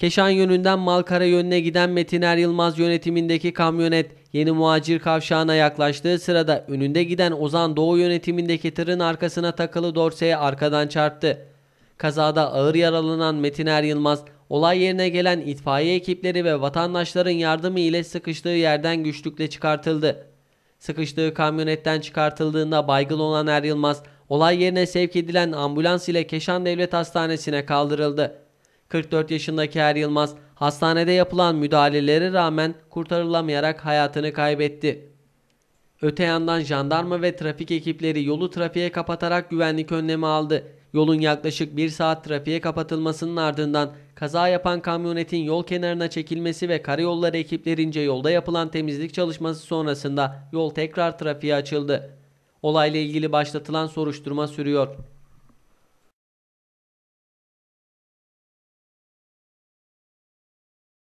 Keşan yönünden Malkara yönüne giden Metin Er Yılmaz yönetimindeki kamyonet yeni muacir kavşağına yaklaştığı sırada önünde giden Ozan Doğu yönetimindeki tırın arkasına takılı dorseye arkadan çarptı. Kazada ağır yaralanan Metin Er Yılmaz olay yerine gelen itfaiye ekipleri ve vatandaşların yardımı ile sıkıştığı yerden güçlükle çıkartıldı. Sıkıştığı kamyonetten çıkartıldığında baygın olan Er Yılmaz olay yerine sevk edilen ambulans ile Keşan Devlet Hastanesi'ne kaldırıldı. 44 yaşındaki Er Yılmaz hastanede yapılan müdahalelere rağmen kurtarılamayarak hayatını kaybetti. Öte yandan jandarma ve trafik ekipleri yolu trafiğe kapatarak güvenlik önlemi aldı. Yolun yaklaşık 1 saat trafiğe kapatılmasının ardından kaza yapan kamyonetin yol kenarına çekilmesi ve karayolları ekiplerince yolda yapılan temizlik çalışması sonrasında yol tekrar trafiğe açıldı. Olayla ilgili başlatılan soruşturma sürüyor.